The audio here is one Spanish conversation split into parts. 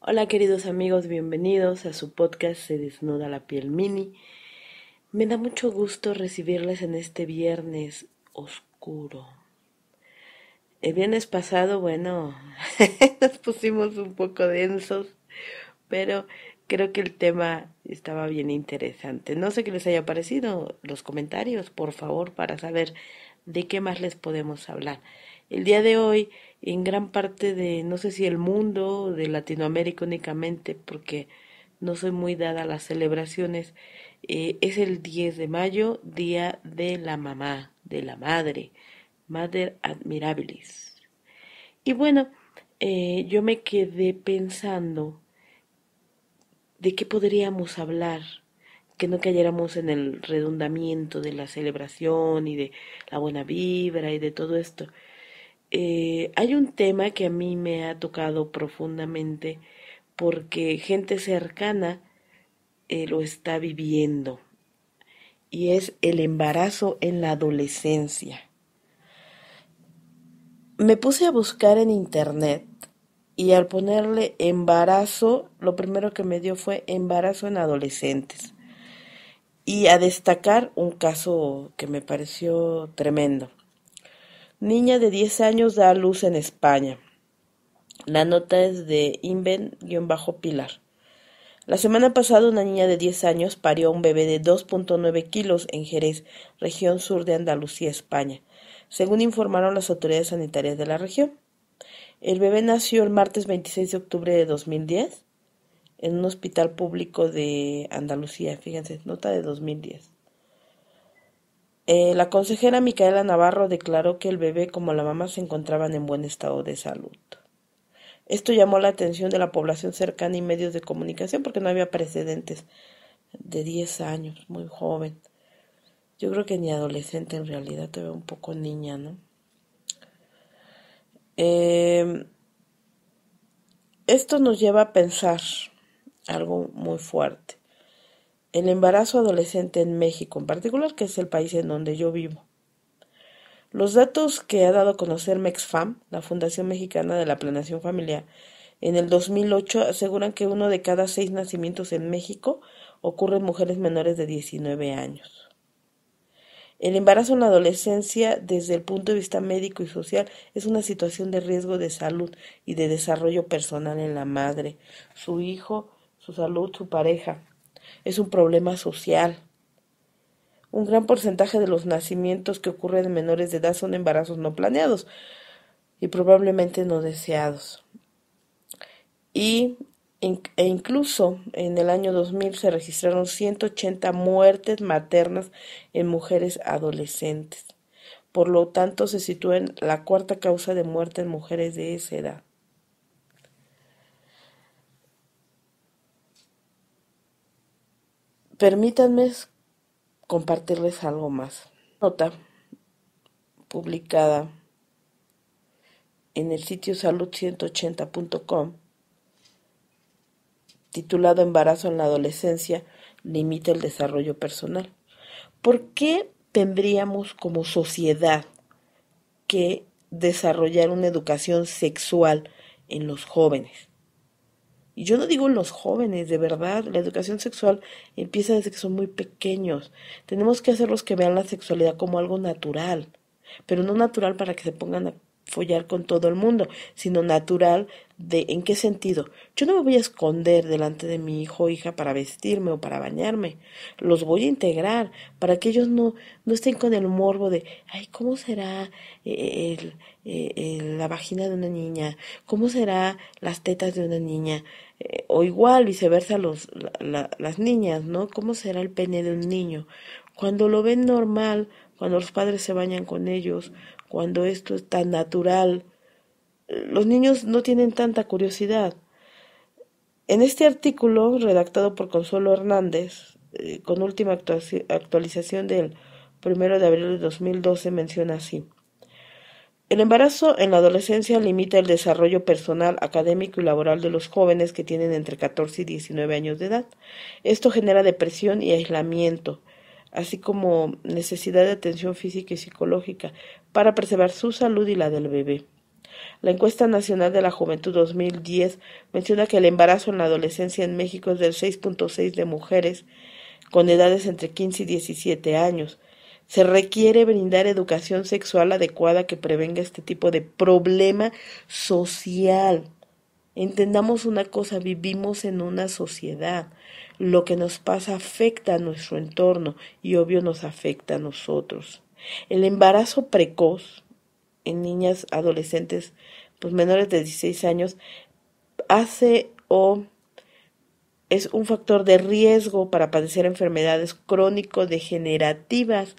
Hola queridos amigos, bienvenidos a su podcast Se desnuda la piel mini. Me da mucho gusto recibirles en este viernes oscuro. El viernes pasado, bueno, nos pusimos un poco densos, pero creo que el tema estaba bien interesante. No sé qué les haya parecido los comentarios, por favor, para saber de qué más les podemos hablar. El día de hoy, en gran parte de, no sé si el mundo, de Latinoamérica únicamente, porque no soy muy dada a las celebraciones, eh, es el 10 de mayo, Día de la Mamá, de la Madre, Madre Admirabilis. Y bueno, eh, yo me quedé pensando de qué podríamos hablar, que no cayéramos en el redundamiento de la celebración y de la buena vibra y de todo esto. Eh, hay un tema que a mí me ha tocado profundamente porque gente cercana eh, lo está viviendo y es el embarazo en la adolescencia. Me puse a buscar en internet y al ponerle embarazo, lo primero que me dio fue embarazo en adolescentes. Y a destacar un caso que me pareció tremendo. Niña de 10 años da a luz en España. La nota es de Inven-Pilar. La semana pasada una niña de 10 años parió a un bebé de 2.9 kilos en Jerez, región sur de Andalucía, España, según informaron las autoridades sanitarias de la región. El bebé nació el martes 26 de octubre de 2010 en un hospital público de Andalucía, fíjense, nota de 2010. Eh, la consejera Micaela Navarro declaró que el bebé como la mamá se encontraban en buen estado de salud. Esto llamó la atención de la población cercana y medios de comunicación porque no había precedentes de 10 años, muy joven. Yo creo que ni adolescente en realidad, todavía un poco niña, ¿no? Em, esto nos lleva a pensar algo muy fuerte el embarazo adolescente en México, en particular, que es el país en donde yo vivo. Los datos que ha dado a conocer MEXFAM, la Fundación Mexicana de la Planación Familiar, en el 2008 aseguran que uno de cada seis nacimientos en México ocurre en mujeres menores de 19 años. El embarazo en la adolescencia, desde el punto de vista médico y social, es una situación de riesgo de salud y de desarrollo personal en la madre, su hijo, su salud, su pareja es un problema social. Un gran porcentaje de los nacimientos que ocurren en menores de edad son embarazos no planeados y probablemente no deseados. Y, e incluso en el año 2000 se registraron 180 muertes maternas en mujeres adolescentes. Por lo tanto, se sitúa en la cuarta causa de muerte en mujeres de esa edad. Permítanme compartirles algo más. Nota publicada en el sitio salud180.com titulado Embarazo en la adolescencia limita el desarrollo personal. ¿Por qué tendríamos como sociedad que desarrollar una educación sexual en los jóvenes? Y yo no digo en los jóvenes, de verdad, la educación sexual empieza desde que son muy pequeños. Tenemos que hacerlos que vean la sexualidad como algo natural, pero no natural para que se pongan a follar con todo el mundo, sino natural de en qué sentido. Yo no me voy a esconder delante de mi hijo o hija para vestirme o para bañarme. Los voy a integrar para que ellos no, no estén con el morbo de, ay, ¿cómo será eh, eh, el, la vagina de una niña? ¿Cómo será las tetas de una niña? Eh, o igual, viceversa, los, las niñas, ¿no? ¿Cómo será el pene de un niño? Cuando lo ven normal, cuando los padres se bañan con ellos, cuando esto es tan natural. Los niños no tienen tanta curiosidad. En este artículo, redactado por Consuelo Hernández, eh, con última actualización del 1 de abril de 2012, menciona así. El embarazo en la adolescencia limita el desarrollo personal, académico y laboral de los jóvenes que tienen entre 14 y 19 años de edad. Esto genera depresión y aislamiento, así como necesidad de atención física y psicológica, para preservar su salud y la del bebé. La encuesta nacional de la juventud 2010 menciona que el embarazo en la adolescencia en México es del 6.6 de mujeres con edades entre 15 y 17 años. Se requiere brindar educación sexual adecuada que prevenga este tipo de problema social. Entendamos una cosa, vivimos en una sociedad. Lo que nos pasa afecta a nuestro entorno y obvio nos afecta a nosotros. El embarazo precoz en niñas adolescentes pues menores de 16 años hace o es un factor de riesgo para padecer enfermedades crónico-degenerativas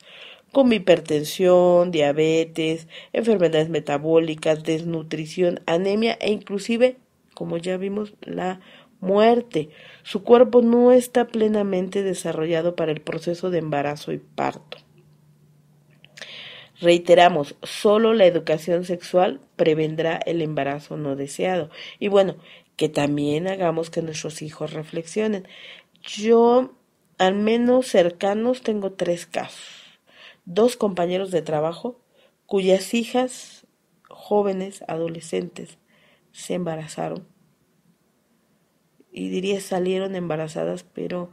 como hipertensión, diabetes, enfermedades metabólicas, desnutrición, anemia e inclusive, como ya vimos, la muerte. Su cuerpo no está plenamente desarrollado para el proceso de embarazo y parto. Reiteramos, solo la educación sexual prevendrá el embarazo no deseado. Y bueno, que también hagamos que nuestros hijos reflexionen. Yo, al menos cercanos, tengo tres casos. Dos compañeros de trabajo cuyas hijas jóvenes, adolescentes, se embarazaron. Y diría salieron embarazadas, pero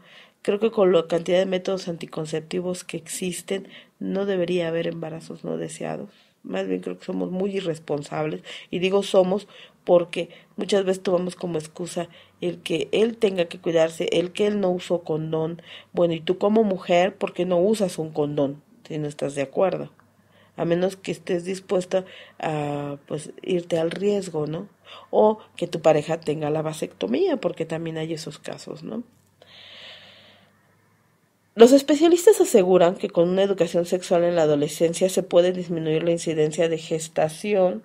Creo que con la cantidad de métodos anticonceptivos que existen, no debería haber embarazos no deseados. Más bien creo que somos muy irresponsables. Y digo somos porque muchas veces tomamos como excusa el que él tenga que cuidarse, el que él no usó condón. Bueno, y tú como mujer, ¿por qué no usas un condón si no estás de acuerdo? a menos que estés dispuesta a pues irte al riesgo, ¿no? O que tu pareja tenga la vasectomía, porque también hay esos casos, ¿no? Los especialistas aseguran que con una educación sexual en la adolescencia se puede disminuir la incidencia de gestación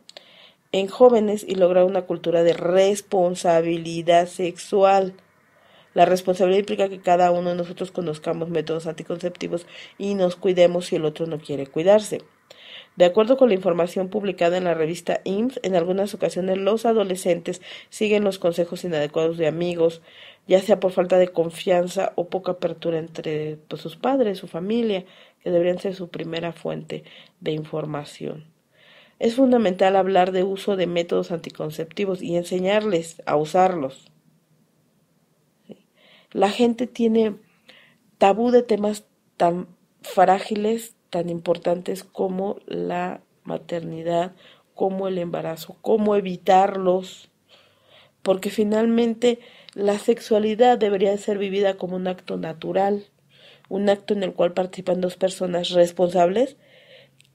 en jóvenes y lograr una cultura de responsabilidad sexual. La responsabilidad implica que cada uno de nosotros conozcamos métodos anticonceptivos y nos cuidemos si el otro no quiere cuidarse. De acuerdo con la información publicada en la revista IMSS, en algunas ocasiones los adolescentes siguen los consejos inadecuados de amigos, ya sea por falta de confianza o poca apertura entre pues, sus padres, su familia, que deberían ser su primera fuente de información. Es fundamental hablar de uso de métodos anticonceptivos y enseñarles a usarlos. La gente tiene tabú de temas tan frágiles tan importantes como la maternidad, como el embarazo, cómo evitarlos, porque finalmente la sexualidad debería ser vivida como un acto natural, un acto en el cual participan dos personas responsables,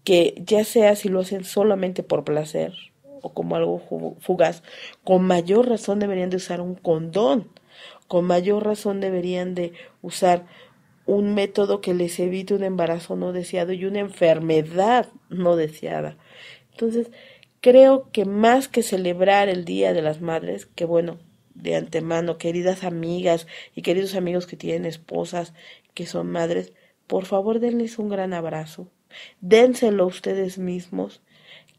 que ya sea si lo hacen solamente por placer o como algo fugaz, con mayor razón deberían de usar un condón, con mayor razón deberían de usar un método que les evite un embarazo no deseado y una enfermedad no deseada. Entonces, creo que más que celebrar el Día de las Madres, que bueno, de antemano, queridas amigas y queridos amigos que tienen esposas, que son madres, por favor denles un gran abrazo, dénselo ustedes mismos,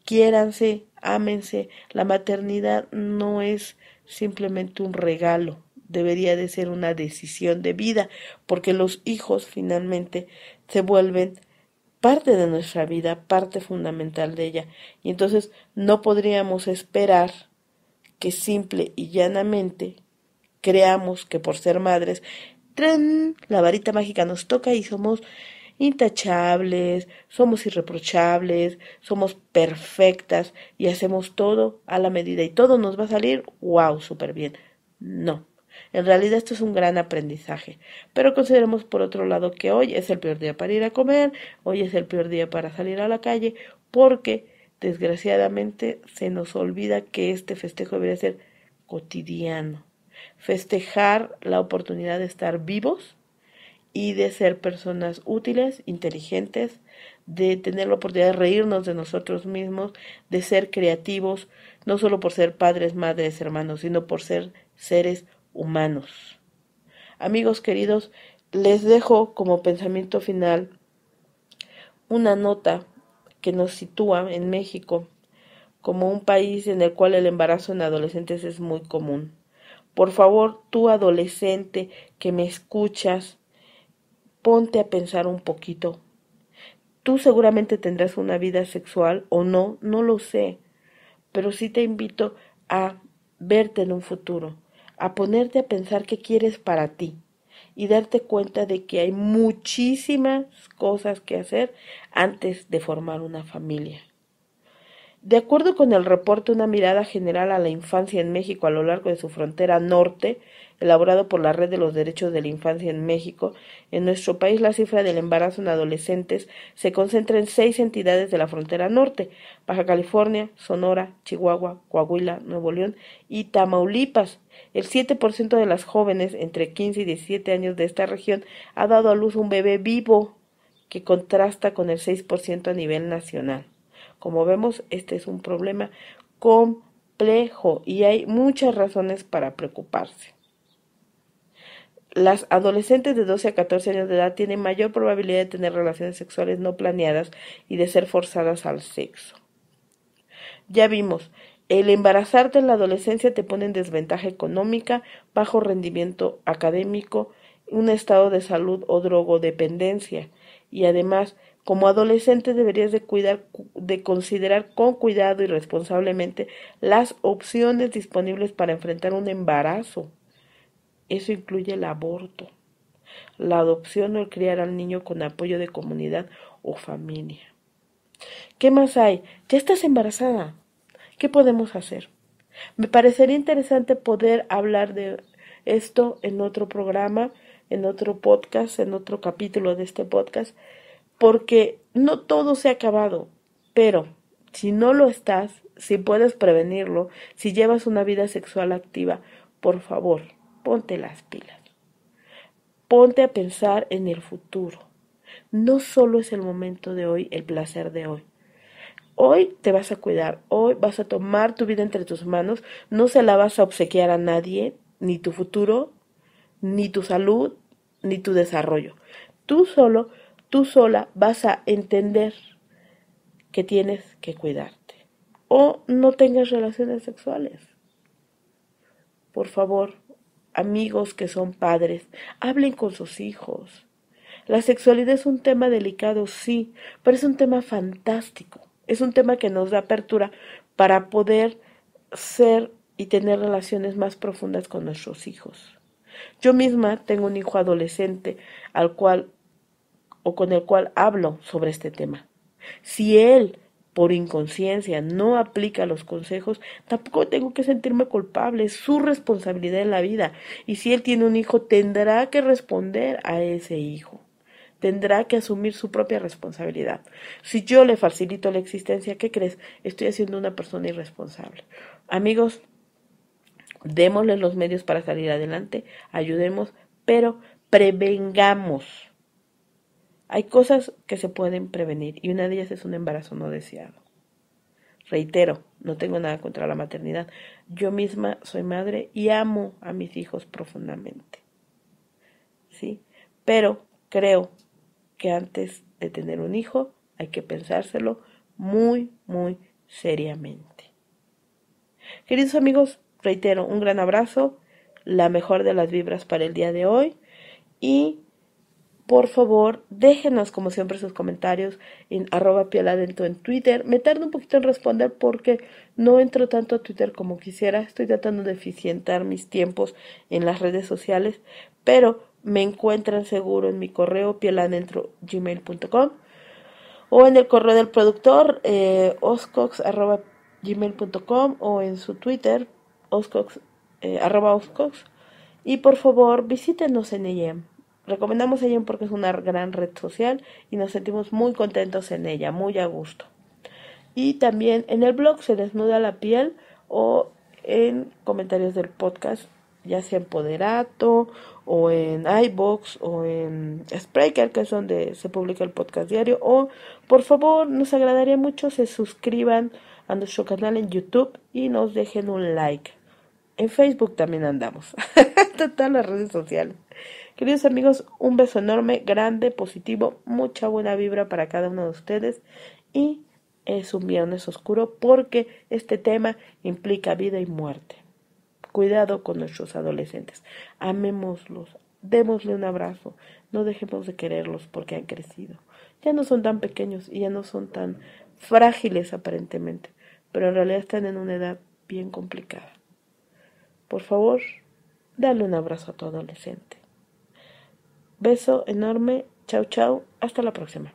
quiéranse, ámense, la maternidad no es simplemente un regalo, debería de ser una decisión de vida, porque los hijos finalmente se vuelven parte de nuestra vida, parte fundamental de ella. Y entonces no podríamos esperar que simple y llanamente creamos que por ser madres, ¡tren! la varita mágica nos toca y somos intachables, somos irreprochables, somos perfectas y hacemos todo a la medida y todo nos va a salir, wow, súper bien. No. En realidad esto es un gran aprendizaje, pero consideremos por otro lado que hoy es el peor día para ir a comer, hoy es el peor día para salir a la calle, porque desgraciadamente se nos olvida que este festejo debería ser cotidiano, festejar la oportunidad de estar vivos y de ser personas útiles, inteligentes, de tener la oportunidad de reírnos de nosotros mismos, de ser creativos, no solo por ser padres, madres, hermanos, sino por ser seres humanos. Amigos queridos, les dejo como pensamiento final una nota que nos sitúa en México como un país en el cual el embarazo en adolescentes es muy común. Por favor, tú adolescente que me escuchas, ponte a pensar un poquito. Tú seguramente tendrás una vida sexual o no, no lo sé, pero sí te invito a verte en un futuro a ponerte a pensar qué quieres para ti y darte cuenta de que hay muchísimas cosas que hacer antes de formar una familia. De acuerdo con el reporte Una mirada general a la infancia en México a lo largo de su frontera norte, elaborado por la Red de los Derechos de la Infancia en México, en nuestro país la cifra del embarazo en adolescentes se concentra en seis entidades de la frontera norte, Baja California, Sonora, Chihuahua, Coahuila, Nuevo León y Tamaulipas. El 7% de las jóvenes entre 15 y 17 años de esta región ha dado a luz un bebé vivo, que contrasta con el 6% a nivel nacional. Como vemos, este es un problema complejo y hay muchas razones para preocuparse. Las adolescentes de 12 a 14 años de edad tienen mayor probabilidad de tener relaciones sexuales no planeadas y de ser forzadas al sexo. Ya vimos, el embarazarte en la adolescencia te pone en desventaja económica, bajo rendimiento académico, un estado de salud o drogodependencia. Y además, como adolescente deberías de, cuidar, de considerar con cuidado y responsablemente las opciones disponibles para enfrentar un embarazo. Eso incluye el aborto, la adopción o el criar al niño con apoyo de comunidad o familia. ¿Qué más hay? Ya estás embarazada. ¿Qué podemos hacer? Me parecería interesante poder hablar de esto en otro programa, en otro podcast, en otro capítulo de este podcast, porque no todo se ha acabado, pero si no lo estás, si puedes prevenirlo, si llevas una vida sexual activa, por favor, ponte las pilas. Ponte a pensar en el futuro. No solo es el momento de hoy, el placer de hoy. Hoy te vas a cuidar, hoy vas a tomar tu vida entre tus manos, no se la vas a obsequiar a nadie, ni tu futuro, ni tu salud, ni tu desarrollo. Tú solo, tú sola vas a entender que tienes que cuidarte. O no tengas relaciones sexuales. Por favor, amigos que son padres, hablen con sus hijos. La sexualidad es un tema delicado, sí, pero es un tema fantástico. Es un tema que nos da apertura para poder ser y tener relaciones más profundas con nuestros hijos. Yo misma tengo un hijo adolescente al cual o con el cual hablo sobre este tema. Si él por inconsciencia, no aplica los consejos, tampoco tengo que sentirme culpable, es su responsabilidad en la vida. Y si él tiene un hijo, tendrá que responder a ese hijo tendrá que asumir su propia responsabilidad. Si yo le facilito la existencia, ¿qué crees? Estoy haciendo una persona irresponsable. Amigos, démosle los medios para salir adelante, ayudemos, pero prevengamos hay cosas que se pueden prevenir y una de ellas es un embarazo no deseado. Reitero, no tengo nada contra la maternidad. Yo misma soy madre y amo a mis hijos profundamente. ¿Sí? Pero creo que antes de tener un hijo hay que pensárselo muy, muy seriamente. Queridos amigos, reitero, un gran abrazo, la mejor de las vibras para el día de hoy y por favor, déjenos como siempre sus comentarios en arroba pieladento en Twitter. Me tardo un poquito en responder porque no entro tanto a Twitter como quisiera. Estoy tratando de eficientar mis tiempos en las redes sociales, pero me encuentran seguro en mi correo gmail.com o en el correo del productor eh, oscox o en su Twitter oscox eh, arroba oscox. Y por favor, visítenos en IEM. Recomendamos ella porque es una gran red social y nos sentimos muy contentos en ella, muy a gusto. Y también en el blog Se desnuda la piel o en comentarios del podcast, ya sea en Poderato o en iBox o en Spreaker, que es donde se publica el podcast diario. O por favor, nos agradaría mucho se suscriban a nuestro canal en YouTube y nos dejen un like. En Facebook también andamos. Todas las redes sociales. Queridos amigos, un beso enorme, grande, positivo, mucha buena vibra para cada uno de ustedes y es un viernes oscuro porque este tema implica vida y muerte. Cuidado con nuestros adolescentes, amémoslos, démosle un abrazo, no dejemos de quererlos porque han crecido. Ya no son tan pequeños y ya no son tan frágiles aparentemente, pero en realidad están en una edad bien complicada. Por favor, dale un abrazo a tu adolescente. Beso enorme. Chau, chau. Hasta la próxima.